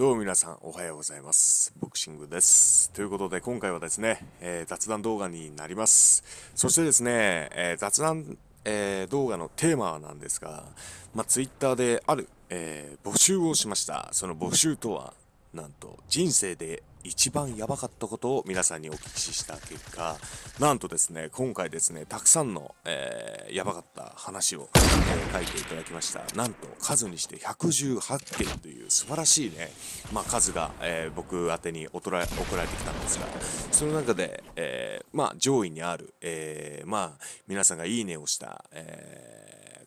どうも皆さんおはようございますボクシングですということで今回はですね、えー、雑談動画になりますそしてですね、えー、雑談、えー、動画のテーマなんですが、まあ、Twitter である、え募集をしましたその募集とはなんと人生で一番やばかったことを皆さんにお聞きした結果なんとですね今回ですねたくさんの、えー、やばかった話を、えー、書いていただきましたなんと数にして118件という素晴らしいね、まあ、数が、えー、僕宛てに送られてきたんですがその中で、えまあ、上位にある、えまあ、皆さんが「いいね」をした、えー、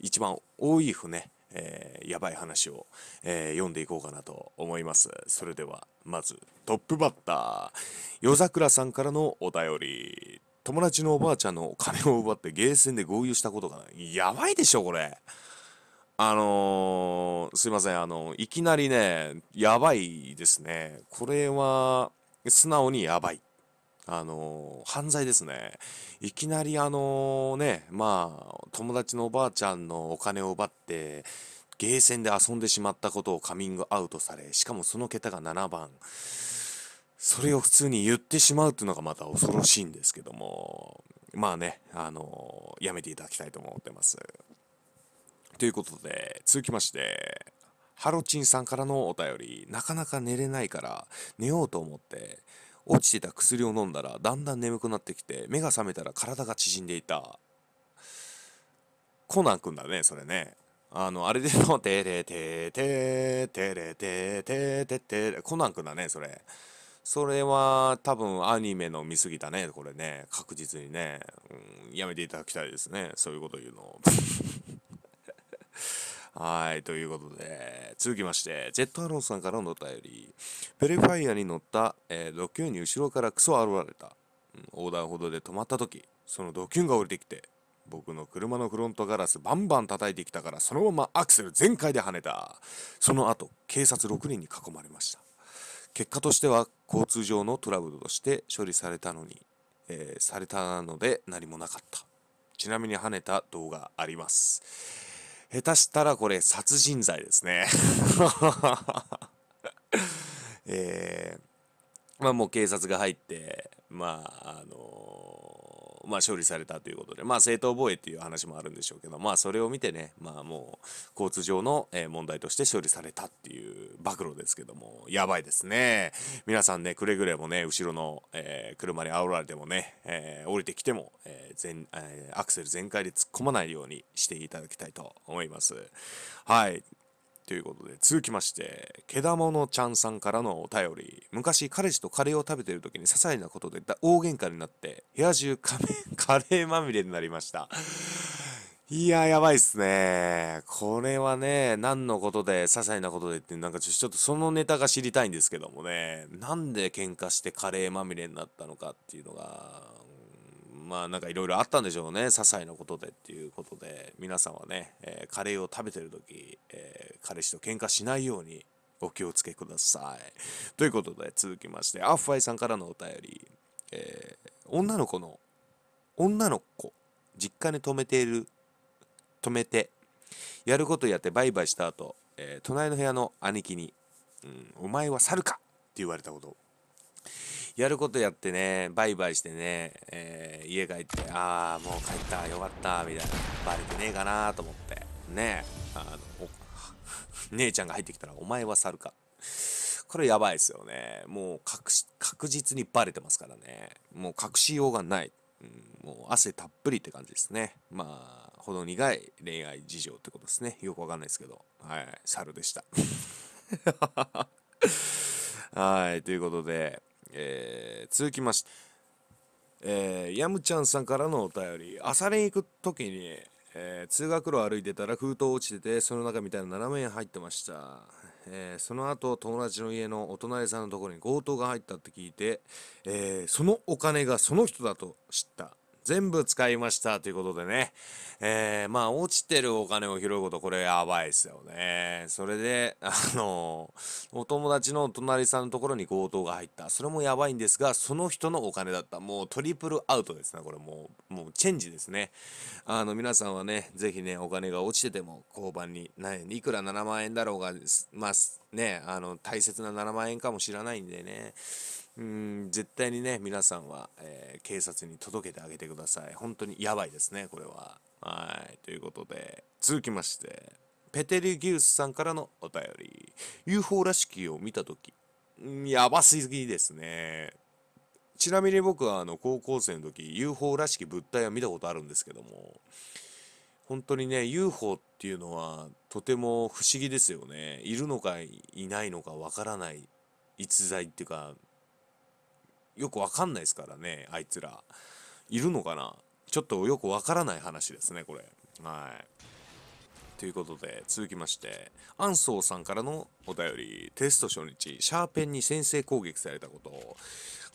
一番多い船、えー、やばい話を、えー、読んでいこうかなと思います。それでは、まず、トップバッター、夜桜さんからのお便り。友達のおばあちゃんの金を奪ってゲーセンで合流したことがない。やばいでしょ、これ。あのー、すいません、あのいきなりね、やばいですね。これは、素直にやばい。あの犯罪ですね。いきなりあのね、まあ、友達のおばあちゃんのお金を奪って、ゲーセンで遊んでしまったことをカミングアウトされ、しかもその桁が7番。それを普通に言ってしまうっていうのがまた恐ろしいんですけども、まあね、あのやめていただきたいと思ってます。ということで、続きまして、ハロチンさんからのお便り、なかなか寝れないから、寝ようと思って、落ちてた薬を飲んだらだんだん眠くなってきて目が覚めたら体が縮んでいたコナン君だねそれねあのあれでの「テレテテテレテテテテ」コナン君だねそれそれは多分アニメの見すぎたねこれね確実にね、うん、やめていただきたいですねそういうこと言うのはい、ということで、続きまして、ジェットアロンさんからのお便り。ペレファイアに乗った、えー、ドキュンに後ろからクソ現れた。横断歩道で止まった時、そのドキュンが降りてきて、僕の車のフロントガラスバンバン叩いてきたから、そのままアクセル全開で跳ねた。その後、警察6人に囲まれました。結果としては、交通上のトラブルとして処理されたのに、えー、されたので何もなかった。ちなみに跳ねた動画あります。下手したらこれ殺人罪ですね えー、まあもう警察が入ってまああのーまあ、勝利されたということで、まあ、正当防衛っていう話もあるんでしょうけど、まあ、それを見てね、まあ、もう交通上の問題として処理されたっていう暴露ですけどもやばいですね皆さんねくれぐれもね後ろの、えー、車に煽られてもね、えー、降りてきても、えー全えー、アクセル全開で突っ込まないようにしていただきたいと思いますはいということで続きましてけだものちゃんさんからのお便り昔彼氏とカレーを食べてる時に些細なことで大喧嘩になって部屋中カカレーまみれになりましたいややばいっすねこれはね何のことで些細なことでってなんかちょっとそのネタが知りたいんですけどもねなんで喧嘩してカレーまみれになったのかっていうのがまあなんかいろいろあったんでしょうね些細なことでっていうことで皆さんはね、えー、カレーを食べてる時、えー、彼氏と喧嘩しないようにお気をつけくださいということで続きましてアッファイさんからのお便り、えー、女の子の女の子実家に泊めている泊めてやることやってバイバイした後、えー、隣の部屋の兄貴に、うん「お前は猿か!」って言われたことやることやってね、バイバイしてね、えー、家帰って、ああ、もう帰った、よかった、みたいな、バレてねえかなと思って、ねあの、姉ちゃんが入ってきたら、お前は猿か。これやばいですよね。もう確実にバレてますからね。もう隠しようがない。うん、もう汗たっぷりって感じですね。まあ、ほど苦い恋愛事情ってことですね。よくわかんないですけど。はい、猿でした。はい、ということで、えー、続きまして、えー、やむちゃんさんからのお便り朝練行く時に、えー、通学路歩いてたら封筒落ちててその中みたいな斜めに入ってました、えー、その後友達の家のお隣さんのところに強盗が入ったって聞いて、えそのお金がその人だと知った全部使いましたということでね、えー、まあ落ちてるお金を拾うことこれやばいですよねそれであのお友達の隣さんのところに強盗が入ったそれもやばいんですがその人のお金だったもうトリプルアウトですねこれもうもうチェンジですねあの皆さんはねぜひねお金が落ちてても交番にいくら7万円だろうがまあねあの大切な7万円かもしれないんでねうん絶対にね皆さんは、えー、警察に届けてあげてください本当にやばいですねこれははいということで続きましてペテリギウスさんからのお便り UFO らしきを見た時やばすぎですねちなみに僕はあの高校生の時 UFO らしき物体は見たことあるんですけども本当にね UFO っていうのはとても不思議ですよねいるのかいないのかわからない逸材っていうかよくわかんないですからね、あいつら。いるのかなちょっとよくわからない話ですね、これ。はい。ということで、続きまして、アンソーさんからのお便り、テスト初日、シャーペンに先制攻撃されたこと。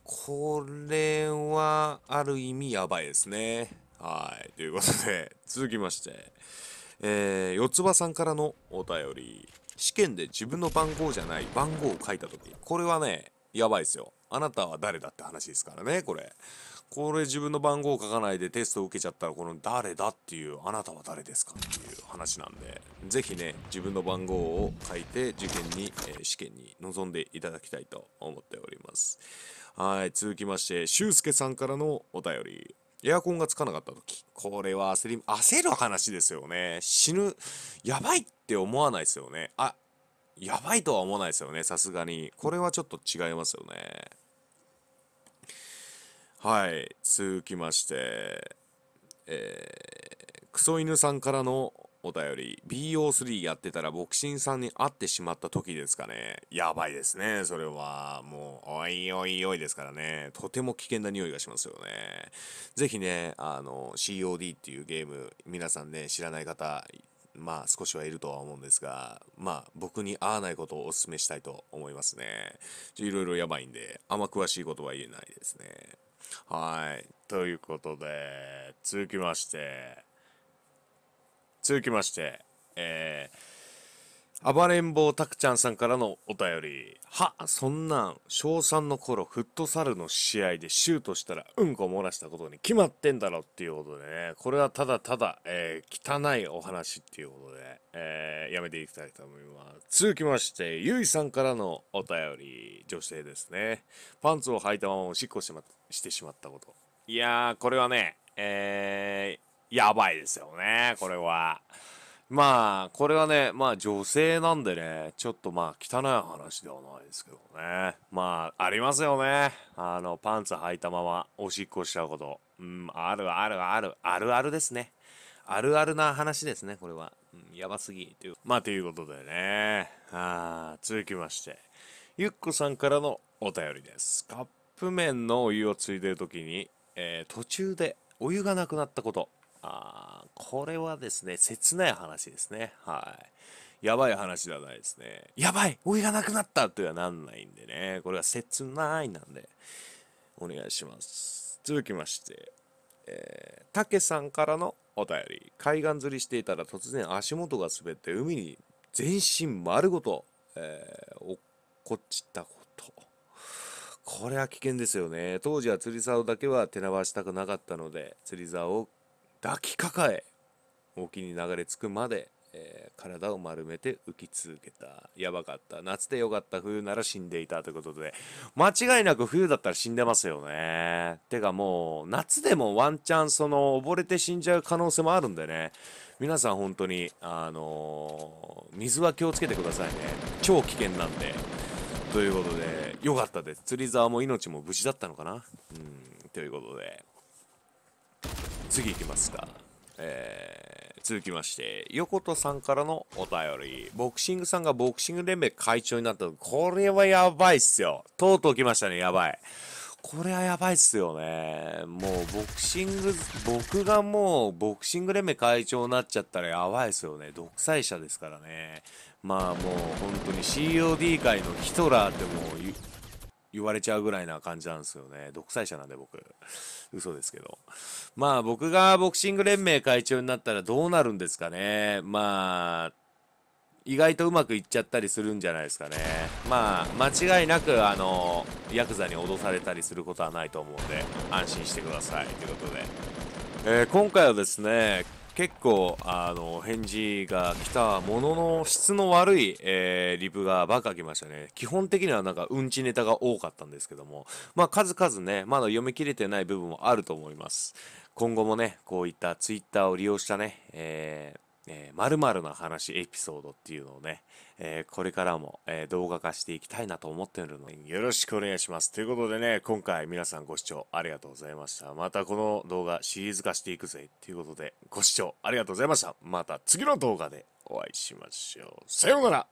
これは、ある意味やばいですね。はい。ということで、続きまして、えー、四つ葉さんからのお便り、試験で自分の番号じゃない番号を書いた時これはねやばいですよあなたは誰だって話ですからねこれこれ自分の番号を書かないでテストを受けちゃったらこの誰だっていうあなたは誰ですかっていう話なんで是非ね自分の番号を書いて受験に、えー、試験に臨んでいただきたいと思っておりますはい続きまして修介さんからのお便りエアコンがつかなかった時これは焦り焦る話ですよね死ぬやばいって思わないですよねあやばいとは思わないですよねさすがにこれはちょっと違いますよねはい続きましてえー、クソ犬さんからのお便り BO3 やってたらボクシンさんに会ってしまった時ですかねやばいですねそれはもうおいおいおいですからねとても危険な匂いがしますよね是非ねあの COD っていうゲーム皆さんね知らない方まあ少しはいるとは思うんですが、まあ僕に合わないことをお勧めしたいと思いますね。いろいろやばいんで、あんま詳しいことは言えないですね。はい。ということで、続きまして、続きまして、えー暴れん坊たくちゃんさんからのお便り。は、そんなん、小3の頃、フットサルの試合でシュートしたら、うんこ漏らしたことに決まってんだろっていうことでね、これはただただ、えー、汚いお話っていうことで、えー、やめていきたいと思います。続きまして、ゆいさんからのお便り、女性ですね。パンツを履いたままおしっこし,、ま、してしまったこと。いやー、これはね、えー、やばいですよね、これは。まあ、これはね、まあ女性なんでね、ちょっとまあ汚い話ではないですけどね。まあ、ありますよね。あの、パンツ履いたままおしっこしちゃうこと。うん、あるあるある、あるあるですね。あるあるな話ですね、これは。うん、やばすぎ。という。まあ、ということでね。あ続きまして。ゆっこさんからのお便りです。カップ麺のお湯をついでるときに、えー、途中でお湯がなくなったこと。あこれはですね、切ない話ですね。はい。やばい話ではないですね。やばいおいがなくなったとはなんないんでね。これは切ないなんで、お願いします。続きまして、えー、たけさんからのお便り。海岸釣りしていたら突然足元が滑って海に全身丸ごと、えー、落っこちたこと。これは危険ですよね。当時は釣り竿だけは手直したくなかったので、釣り竿を抱きかかえ沖に流れ着くまで、えー、体を丸めて浮き続けたやばかった夏でよかった冬なら死んでいたということで間違いなく冬だったら死んでますよねてかもう夏でもワンチャンその溺れて死んじゃう可能性もあるんでね皆さん本当にあのー、水は気をつけてくださいね超危険なんでということでよかったです釣り竿も命も無事だったのかなうんということで次行きますか。えー、続きまして、横田さんからのお便り。ボクシングさんがボクシング連盟会長になったこれはやばいっすよ。とうとう来ましたね、やばい。これはやばいっすよね。もうボクシング、僕がもうボクシング連盟会長になっちゃったらやばいっすよね。独裁者ですからね。まあもう本当に COD 界のヒトラーってもう言われちゃうぐらいな感じなんですよね。独裁者なんで僕。嘘ですけど。まあ僕がボクシング連盟会長になったらどうなるんですかね。まあ、意外とうまくいっちゃったりするんじゃないですかね。まあ、間違いなく、あの、ヤクザに脅されたりすることはないと思うんで、安心してください。ということで。えー、今回はですね、結構、あの、返事が来たものの質の悪い、えー、リプがばっか来ましたね。基本的にはなんかうんちネタが多かったんですけども、まあ数々ね、まだ読み切れてない部分もあると思います。今後もね、こういった twitter を利用したね、えーえま〇の話エピソードっていうのをね、えー、これからも、えー、動画化していきたいなと思ってるので、よろしくお願いします。ということでね、今回皆さんご視聴ありがとうございました。またこの動画シリーズ化していくぜ。ということで、ご視聴ありがとうございました。また次の動画でお会いしましょう。さようなら